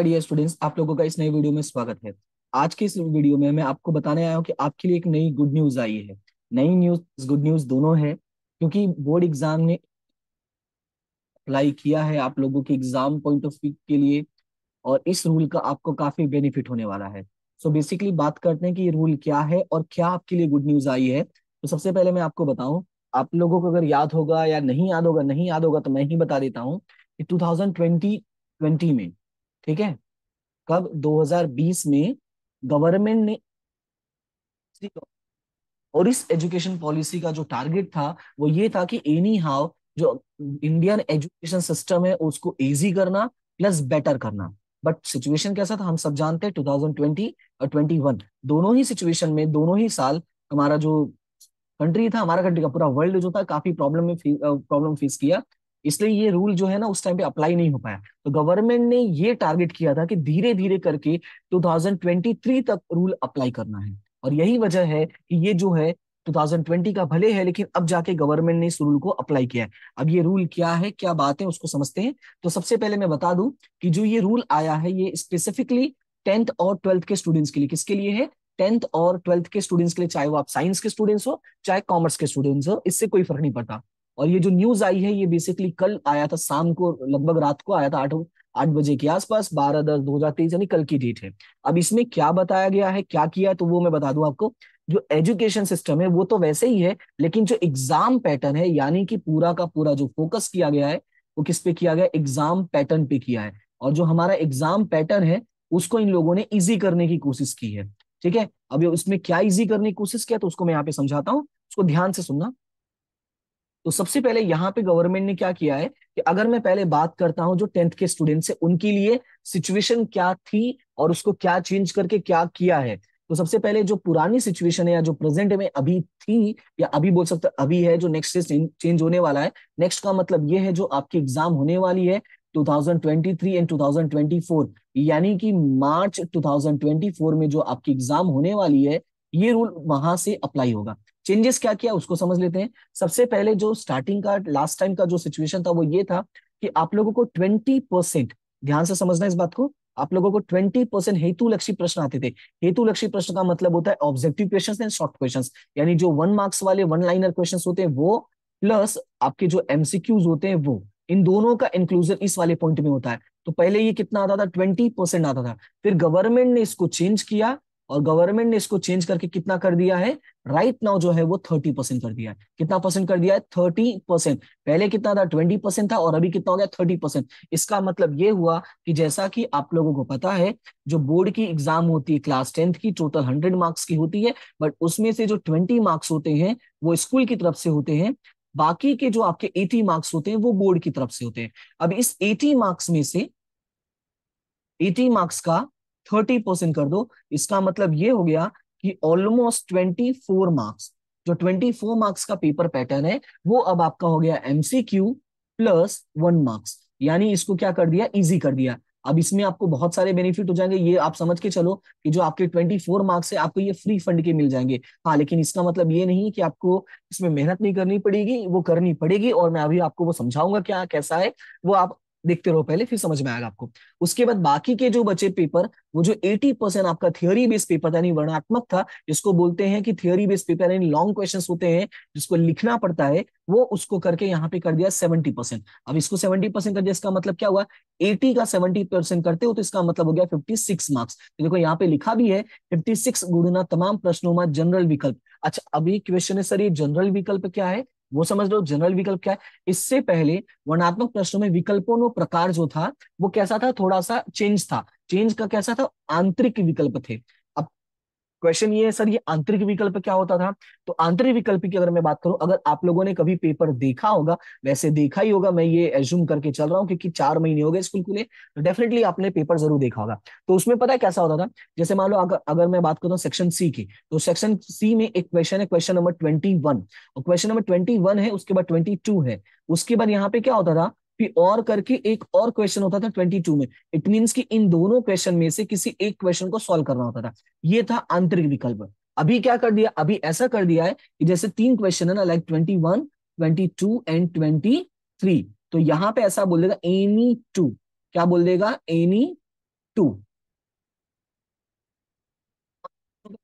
hi dear students आप लोगों का इस नए वीडियो में स्वागत है आज के इस वीडियो में मैं आपको बताने आया हूँ कि आपके लिए एक नई गुड न्यूज आई है नई न्यूज गुड न्यूज दोनों है क्योंकि बोर्ड एग्जाम ने अप्लाई किया है आप लोगों के एग्जाम पॉइंट ऑफ व्यू के लिए और इस रूल का आपको काफी बेनिफिट होने वाला है सो so बेसिकली बात करते हैं कि ये रूल क्या है और क्या आपके लिए गुड न्यूज आई है तो सबसे पहले मैं आपको बताऊं आप लोगों को अगर याद होगा या नहीं याद होगा नहीं याद होगा तो मैं ही बता देता हूँ कि 2020 20 में ठीक है कब 2020 में गवर्नमेंट ने और इस एजुकेशन पॉलिसी का जो टारगेट था वो ये था कि any how Indian education system है उसको इजी करना प्लस बेटर करना बट सिचुएशन कैसा था हम सब जानते हैं 2020 और 21 दोनों ही सिचुएशन में दोनों ही साल हमारा जो कंट्री था हमारा कंट्री का पूरा वर्ल्ड जो था काफी प्रॉब्लम में प्रॉब्लम फेस किया इसलिए ये रूल जो है ना उस टाइम पे अप्लाई नहीं हो पाया तो गवर्नमेंट ने ये टारगेट किया था कि धीरे धीरे करके 2023 तक रूल अप्लाई करना है और यही वजह है कि ये जो है 2020 का भले है लेकिन अब जाके गवर्नमेंट ने इस रूल को अप्लाई किया है अब ये रूल क्या है क्या बात है उसको समझते हैं तो सबसे पहले मैं बता दूं कि जो ये रूल आया है ये स्पेसिफिकली टेंथ और ट्वेल्थ के स्टूडेंट्स के लिए किसके लिए है टेंथ और ट्वेल्थ के स्टूडेंट्स के लिए चाहे वो आप साइंस के स्टूडेंट्स हो चाहे कॉमर्स के स्टूडेंट्स हो इससे कोई फर्क नहीं पड़ता और ये जो न्यूज आई है ये बेसिकली कल आया था शाम को लगभग रात को आया था आठ आठ बजे के आसपास बारह दस दो हजार तेईस यानी कल की डेट है अब इसमें क्या बताया गया है क्या किया तो वो मैं बता दूं आपको जो एजुकेशन सिस्टम है वो तो वैसे ही है लेकिन जो एग्जाम पैटर्न है यानी कि पूरा का पूरा जो फोकस किया गया है वो किस पे किया गया एग्जाम पैटर्न पे किया है और जो हमारा एग्जाम पैटर्न है उसको इन लोगों ने इजी करने की कोशिश की है ठीक है अब उसमें क्या इजी करने की कोशिश किया तो उसको मैं यहाँ पे समझाता हूँ उसको ध्यान से सुनना तो सबसे पहले यहाँ पे गवर्नमेंट ने क्या किया है कि अगर मैं पहले बात करता हूँ जो टेंथ के स्टूडेंट से उनके लिए सिचुएशन क्या थी और उसको क्या चेंज करके क्या किया है तो सबसे पहले जो पुरानी सिचुएशन है या जो प्रेजेंट में अभी थी या अभी बोल सकते अभी है जो नेक्स्ट से चेंज होने वाला है नेक्स्ट का मतलब ये है जो आपकी एग्जाम होने वाली है 2023 एंड 2024 यानी कि मार्च 2024 में जो आपकी एग्जाम होने वाली है ये रूल वहां से अप्लाई होगा चेंजेस क्या किया उसको समझ लेते हैं सबसे पहले जो स्टार्टिंग का लास्ट टाइम का जो सिचुएशन था वो ये था कि आप लोगों को ट्वेंटी परसेंट ध्यान से समझना इस बात को आप लोगों को ट्वेंटी परसेंट हेतु लक्ष्य प्रश्न आते थे हेतु लक्ष्य प्रश्न का मतलब होता है objective question and short question यानी जो वन मार्क्स वाले वन लाइनर क्वेश्चन होते हैं वो प्लस आपके जो एमसीक्यूज होते हैं वो इन दोनों का इंक्लूजन इस वाले पॉइंट में होता है तो पहले ये कितना आता था ट्वेंटी परसेंट आता था फिर गवर्नमेंट ने इसको चेंज किया और गवर्नमेंट ने इसको चेंज करके कितना कर दिया है राइट नाउ जो है वो थर्टी परसेंट कर दिया है कितना परसेंट कर दिया है थर्टी परसेंट पहले कितना था ट्वेंटी परसेंट था और अभी कितना हो गया थर्टी परसेंट इसका मतलब ये हुआ कि जैसा कि आप लोगों को पता है जो बोर्ड की एग्जाम होती है क्लास टेंथ की टोटल हंड्रेड मार्क्स की होती है बट उसमें से जो ट्वेंटी मार्क्स होते हैं वो स्कूल की तरफ से होते हैं बाकी के जो आपके एटी मार्क्स होते हैं वो बोर्ड की तरफ से होते हैं अब इस एटी मार्क्स में से एटी मार्क्स का थर्टी परसेंट कर दो इसका मतलब ये हो गया कि ऑलमोस्ट ट्वेंटी फोर मार्क्स जो ट्वेंटी फोर मार्क्स का पेपर पैटर्न है वो अब आपका हो गया एमसीक्यू प्लस वन मार्क्स यानी इसको क्या कर दिया इजी कर दिया अब इसमें आपको बहुत सारे बेनिफिट हो जाएंगे ये आप समझ के चलो कि जो आपके 24 मार्क्स है आपको ये फ्री फंड के मिल जाएंगे हाँ लेकिन इसका मतलब ये नहीं कि आपको इसमें मेहनत नहीं करनी पड़ेगी वो करनी पड़ेगी और मैं अभी आपको वो समझाऊंगा क्या कैसा है वो आप देखते रहो पहले फिर समझ में आएगा आपको उसके बाद बाकी के जो बचे पेपर वो जो 80 परसेंट आपका थियोरी बेस्ड पेपर था यानी वर्णात्मक था जिसको बोलते हैं कि थियोरी बेस्ड पेपर यानी लॉन्ग क्वेश्चंस होते हैं जिसको लिखना पड़ता है वो उसको करके यहाँ पे कर दिया 70 परसेंट अब इसको 70 परसेंट कर दिया इसका मतलब क्या हुआ 80 का 70 परसेंट करते हो तो इसका मतलब हो गया 56 मार्क्स तो देखो यहाँ पे लिखा भी है सिक्स गुणना तमाम प्रश्नों में जनरल विकल्प अच्छा अभी क्वेश्चन है सर ये जनरल विकल्प क्या है वो समझ लो जनरल विकल्प क्या है इससे पहले वर्णात्मक प्रश्नों में विकल्पों प्रकार जो था वो कैसा था थोड़ा सा चेंज था चेंज का कैसा था आंतरिक विकल्प थे क्वेश्चन ये है सर ये आंतरिक विकल्प क्या होता था तो आंतरिक विकल्प की अगर मैं बात करूं अगर आप लोगों ने कभी पेपर देखा होगा वैसे देखा ही होगा मैं ये एज्यूम करके चल रहा हूँ क्योंकि चार महीने हो गए स्कूल खुले तो डेफिनेटली आपने पेपर जरूर देखा होगा तो उसमें पता है कैसा होता था जैसे मान लो अगर अगर मैं बात करता हूँ सेक्शन सी की तो सेक्शन सी में एक क्वेश्चन है क्वेश्चन नंबर ट्वेंटी और क्वेश्चन नंबर ट्वेंटी है उसके बाद ट्वेंटी है उसके बाद यहाँ पे क्या होता था फिर और करके एक और क्वेश्चन होता था ट्वेंटी टू में इट मीन कि इन दोनों क्वेश्चन में से किसी एक क्वेश्चन को सॉल्व करना होता था ये था आंतरिक विकल्प अभी क्या कर दिया अभी ऐसा कर दिया है कि जैसे तीन क्वेश्चन है ना like twenty one twenty two and twenty three तो यहां पे ऐसा बोल देगा एनी टू क्या बोल देगा एनी टू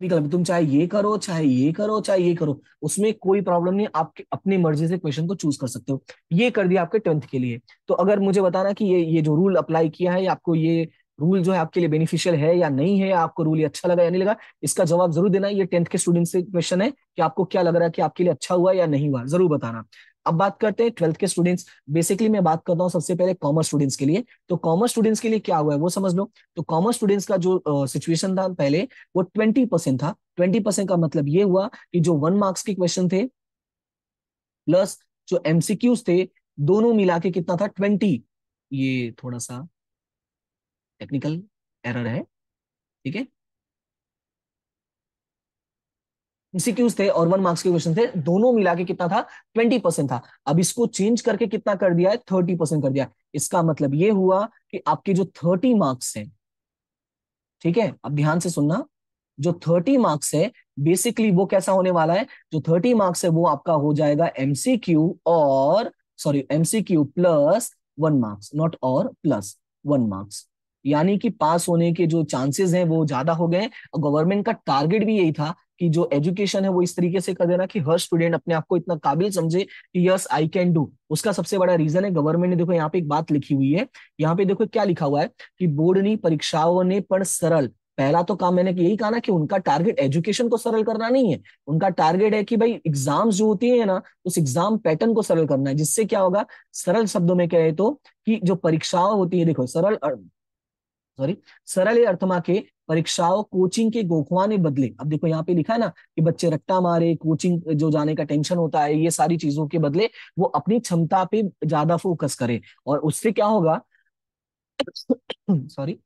निकल तुम चाहे ये करो चाहे ये करो चाहे ये करो उसमें कोई प्रॉब्लम नहीं आपके अपनी मर्जी से क्वेश्चन को चूज कर सकते हो ये कर दिया आपके टेंथ के लिए तो अगर मुझे बताना कि ये ये जो रूल अप्लाई किया है आपको ये रूल जो है आपके लिए बेनिफिशियल है या नहीं है आपको रूल ये अच्छा लगा या नहीं लगा इसका जवाब जरूर देना ये टेंथ के स्टूडेंट से क्वेश्चन है कि आपको क्या लग रहा है कि आपके लिए अच्छा हुआ या नहीं हुआ जरूर बताना अब बात करते हैं ट्वेल्थ के स्टूडेंट्स बेसिकली मैं बात करता हूँ सबसे पहले कॉमर्स स्टूडेंट्स के लिए तो कॉमर्स स्टूडेंट्स के लिए क्या हुआ है वो समझ लो तो कॉमर्स स्टूडेंट्स का जो सिचुएशन uh, था पहले वो ट्वेंटी परसेंट था ट्वेंटी परसेंट का मतलब ये हुआ कि जो वन मार्क्स के क्वेश्चन थे प्लस जो एमसीक्यूज थे दोनों मिला के कितना था ट्वेंटी ये थोड़ा सा टेक्निकल एरर है ठीक है इंसिक्यूज थे और वन मार्क्स के क्वेश्चन थे दोनों मिला के कितना था ट्वेंटी परसेंट था अब इसको चेंज करके कितना कर दिया है थर्टी परसेंट कर दिया इसका मतलब ये हुआ कि आपके जो थर्टी मार्क्स हैं ठीक है अब ध्यान से सुनना जो थर्टी मार्क्स है बेसिकली वो कैसा होने वाला है जो थर्टी मार्क्स है वो आपका हो जाएगा एमसीक्यू और sorry MCQ plus one marks not और प्लस वन मार्क्स यानी कि पास होने के जो चांसेस हैं वो ज्यादा हो गए गवर्नमेंट का टारगेट भी यही था कि जो एजुकेशन है वो इस तरीके से कर देना कि हर स्टूडेंट अपने आप को इतना काबिल समझे कि यस आई कैन डू उसका सबसे बड़ा रीजन है गवर्नमेंट ने देखो यहाँ पे एक बात लिखी हुई है यहाँ पे देखो क्या लिखा हुआ है कि बोर्ड ने परीक्षाओं ने पर सरल पहला तो काम मैंने यही कहा ना कि उनका टारगेट एजुकेशन को सरल करना नहीं है उनका टारगेट है कि भाई एग्जाम्स जो होती है ना उस एग्जाम पैटर्न को सरल करना है जिससे क्या होगा सरल शब्दों में कहे तो कि जो परीक्षाओं होती है देखो सरल सॉरी सरल अर्थमा के परीक्षाओं कोचिंग के गोखवा ने बदले अब देखो यहाँ पे लिखा है ना कि बच्चे रट्टा मारे कोचिंग जो जाने का टेंशन होता है ये सारी चीजों के बदले वो अपनी क्षमता पे ज्यादा फोकस करे और उससे क्या होगा सॉरी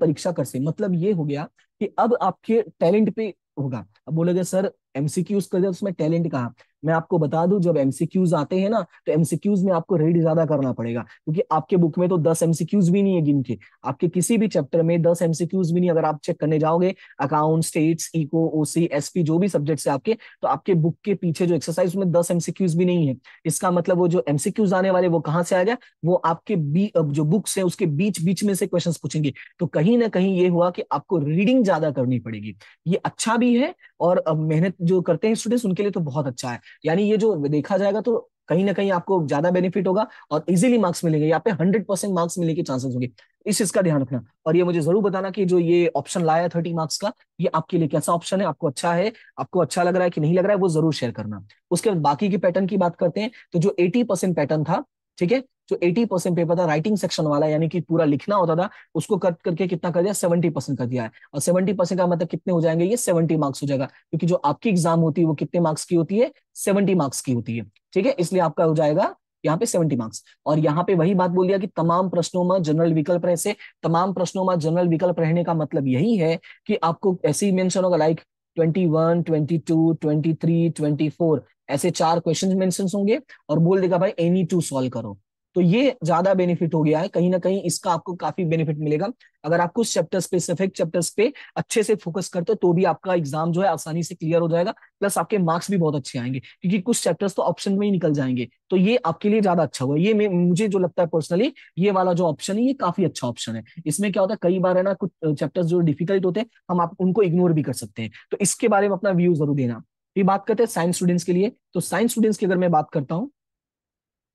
परीक्षा कर से मतलब ये हो गया कि अब आपके टैलेंट पे होगा अब बोलोगे सर एमसीक्यूज का उसमें टैलेंट कहा मैं आपको बता दूं जब एमसीक्यूज आते हैं ना तो एमसीक्यूज में आपको रीड ज्यादा करना पड़ेगा क्योंकि आपके बुक में तो दस एमसीक्यूज भी नहीं है गिनती आपके किसी भी चैप्टर में दस एमसीक्यूज भी नहीं अगर आप चेक करने जाओगे account stats eco OC SP जो भी सब्जेक्ट है आपके तो आपके बुक के पीछे जो एक्सरसाइज में दस एमसीक्यूज भी नहीं है इसका मतलब वो जो एमसीक्यूज आने वाले वो कहाँ से आ गया वो आपके बी जो बुक्स है उसके बीच बीच में से क्वेश्चन पूछेंगे तो कहीं ना कहीं ये हुआ कि आपको रीडिंग ज्यादा करनी पड़ेगी ये अच्छा भी है और मेहनत जो करते हैं स्टूडेंट्स उनके लिए तो बहुत अच्छा है यानी ये जो देखा जाएगा तो कहीं ना कहीं आपको ज्यादा बेनिफिट होगा और इजीली मार्क्स मिलेंगे यहाँ पे हंड्रेड परसेंट मार्क्स मिलने के चांसेस होंगे इस चीज का ध्यान रखना और ये मुझे जरूर बताना कि जो ये ऑप्शन लाया थर्टी मार्क्स का ये आपके लिए कैसा ऑप्शन है आपको अच्छा है आपको अच्छा लग रहा है कि नहीं लग रहा है वो जरूर शेयर करना उसके बाद बाकी के पैटर्न की बात करते हैं तो जो एटी पैटर्न था ठीक है जो 80 परसेंट पेपर था राइटिंग सेक्शन वाला यानी कि पूरा लिखना होता था उसको कट करके कितना कर दिया 70 परसेंट कर दिया है और 70 परसेंट का मतलब कितने हो जाएंगे ये 70 मार्क्स हो जाएगा क्योंकि जो आपकी एग्जाम होती है वो कितने मार्क्स की होती है 70 मार्क्स की होती है ठीक है इसलिए आपका हो जाएगा यहाँ पे सेवेंटी मार्क्स और यहाँ पे वही बात बोल दिया कि तमाम प्रश्नों में जनरल विकल्प रहे तमाम प्रश्नों में जनरल विकल्प रहने का मतलब यही है कि आपको ऐसे ही मेंशन होगा लाइक 21, 22, 23, 24 ऐसे चार क्वेश्चन मेंशन होंगे और बोल देगा भाई एनी टू सॉल्व करो तो ये ज्यादा बेनिफिट हो गया है कहीं ना कहीं इसका आपको काफी बेनिफिट मिलेगा अगर आप कुछ चैप्टर स्पेसिफिक चैप्टर्स पे अच्छे से फोकस करते हो तो भी आपका एग्जाम जो है आसानी से क्लियर हो जाएगा प्लस आपके मार्क्स भी बहुत अच्छे आएंगे क्योंकि कुछ चैप्टर्स तो ऑप्शन में ही निकल जाएंगे तो ये आपके लिए ज्यादा अच्छा हुआ ये मुझे जो लगता है पर्सनली ये वाला जो ऑप्शन है ये काफी अच्छा ऑप्शन है इसमें क्या होता है कई बार है ना कुछ चैप्टर्स जो डिफिकल्ट होते हैं हम आप उनको इग्नोर भी कर सकते हैं तो इसके बारे में अपना व्यू जरूर देना ये बात करते हैं साइंस स्टूडेंट्स के लिए तो साइंस स्टूडेंट्स की अगर मैं बात करता हूँ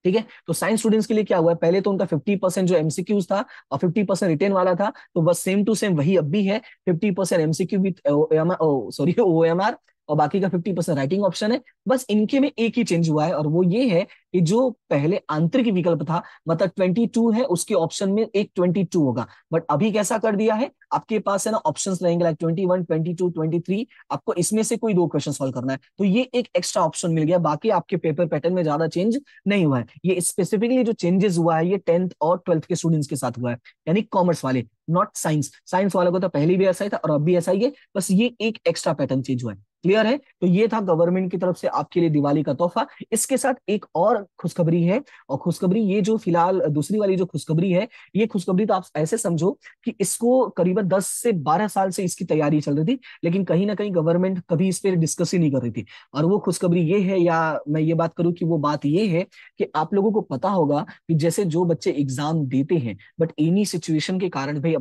ठीक है तो साइंस स्टूडेंट्स के लिए क्या हुआ है पहले तो उनका 50 परसेंट जो एमसीक्यूज था और 50 परसेंट रिटेन वाला था तो बस सेम टू सेम वही अब भी है 50 percent MCQ with sorry O M R और बाकी का फिफ्टी परसेंट राइटिंग ऑप्शन है बस इनके में एक ही चेंज हुआ है और वो ये है कि जो पहले आंतरिक विकल्प था मतलब ट्वेंटी टू है उसके ऑप्शन में एक ट्वेंटी टू होगा बट अभी कैसा कर दिया है आपके पास है ना ऑप्शन रहेंगे like twenty one twenty two twenty three आपको इसमें से कोई दो क्वेश्चन सॉल्व करना है तो ये एक एक्स्ट्रा ऑप्शन मिल गया बाकी आपके पेपर पैटर्न में ज्यादा चेंज नहीं हुआ है ये स्पेसिफिकली जो चेंजेस हुआ है ये टेंथ और ट्वेल्थ के स्टूडेंट्स के साथ हुआ है यानी कॉमर्स वाले नॉट साइंस साइंस वालों को तो पहले भी ऐसा ही था और अब भी ऐसा ही है बस ये एक एक्स्ट्रा पैटर्न चेंज हुआ है क्लियर है तो ये था गवर्नमेंट की तरफ से आपके लिए दिवाली का तोहफा इसके साथ एक और खुशखबरी है और खुशखबरी ये जो फिलहाल दूसरी वाली जो खुशखबरी है ये खुशखबरी तो आप ऐसे समझो कि इसको करीबन 10 से 12 साल से इसकी तैयारी चल रही थी लेकिन कहीं ना कहीं गवर्नमेंट कभी इस पर डिस्कस ही नहीं कर रही थी और वो खुशखबरी ये है या मैं ये बात करूं कि वो बात ये है कि आप लोगों को पता होगा कि जैसे जो बच्चे एग्जाम देते हैं बट एनी सिचुएशन के कारण भाई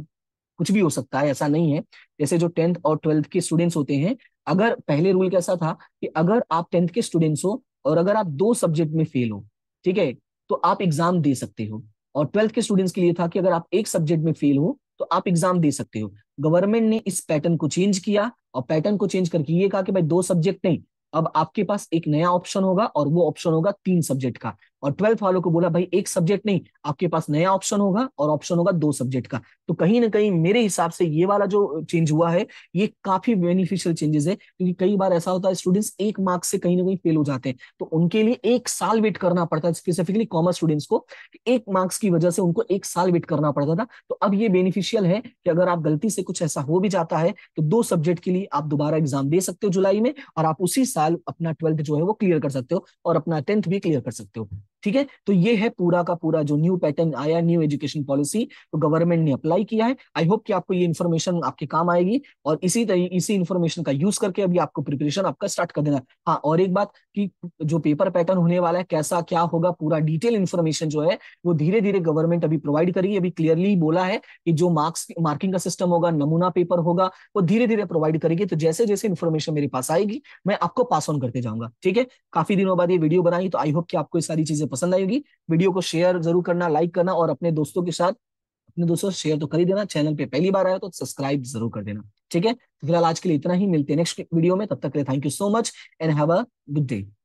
कुछ भी हो सकता है ऐसा नहीं है जैसे जो टेंथ और ट्वेल्थ के स्टूडेंट्स होते हैं अगर पहले रूल कैसा था कि अगर आप टेंथ के स्टूडेंट्स हो और अगर आप दो सब्जेक्ट में फेल हो ठीक है तो आप एग्जाम दे सकते हो और ट्वेल्थ के स्टूडेंट्स के लिए था कि अगर आप एक सब्जेक्ट में फेल हो तो आप एग्जाम दे सकते हो गवर्नमेंट ने इस पैटर्न को चेंज किया और पैटर्न को चेंज करके ये कहा कि भाई दो सब्जेक्ट नहीं अब आपके पास एक नया ऑप्शन होगा और वो ऑप्शन होगा तीन सब्जेक्ट का और ट्वेल्थ वालों को बोला भाई एक सब्जेक्ट नहीं आपके पास नया ऑप्शन होगा और ऑप्शन होगा दो सब्जेक्ट का तो कहीं ना कहीं मेरे हिसाब से ये वाला जो चेंज हुआ है ये काफी बेनिफिशियल चेंजेस है क्योंकि कई बार ऐसा होता है स्टूडेंट्स एक मार्क्स से कहीं ना कहीं फेल हो जाते हैं तो उनके लिए एक साल वेट करना पड़ता है स्पेसिफिकली कॉमर्स स्टूडेंट्स को एक मार्क्स की वजह से उनको एक साल वेट करना पड़ता था तो अब ये बेनिफिशियल है कि अगर आप गलती से कुछ ऐसा हो भी जाता है तो दो सब्जेक्ट के लिए आप दोबारा एग्जाम दे सकते हो जुलाई में और आप उसी साल अपना ट्वेल्थ जो है वो क्लियर कर सकते हो और अपना टेंथ भी क्लियर कर सकते हो ठीक है तो ये है पूरा का पूरा जो न्यू पैटर्न आया न्यू एजुकेशन पॉलिसी तो गवर्नमेंट ने अप्लाई किया है आई होप कि आपको ये इन्फॉर्मेशन आपके काम आएगी और इसी इसी इन्फॉर्मेशन का यूज करके अभी आपको प्रिपरेशन आपका स्टार्ट कर देना है हाँ और एक बात कि जो पेपर पैटर्न होने वाला है कैसा क्या होगा पूरा डिटेल इन्फॉर्मेशन जो है वो धीरे धीरे गवर्नमेंट अभी प्रोवाइड करेगी अभी क्लियरली बोला है कि जो मार्क्स मार्किंग का सिस्टम होगा नमूना पेपर होगा वो धीरे धीरे प्रोवाइड करेगी तो जैसे जैसे इन्फॉर्मेशन मेरे पास आएगी मैं आपको पास ऑन करते जाऊंगा ठीक है काफी दिनों बाद ये वीडियो बनाई तो आई होप कि आपको सारी चीजें पसंद आई होगी वीडियो को शेयर जरूर करना लाइक करना और अपने दोस्तों के साथ अपने दोस्तों से शेयर तो कर ही देना चैनल पे पहली बार आया तो सब्सक्राइब जरूर कर देना ठीक है तो फिलहाल आज के लिए इतना ही मिलते हैं नेक्स्ट वीडियो में तब तक के लिए thank you so much and have a good day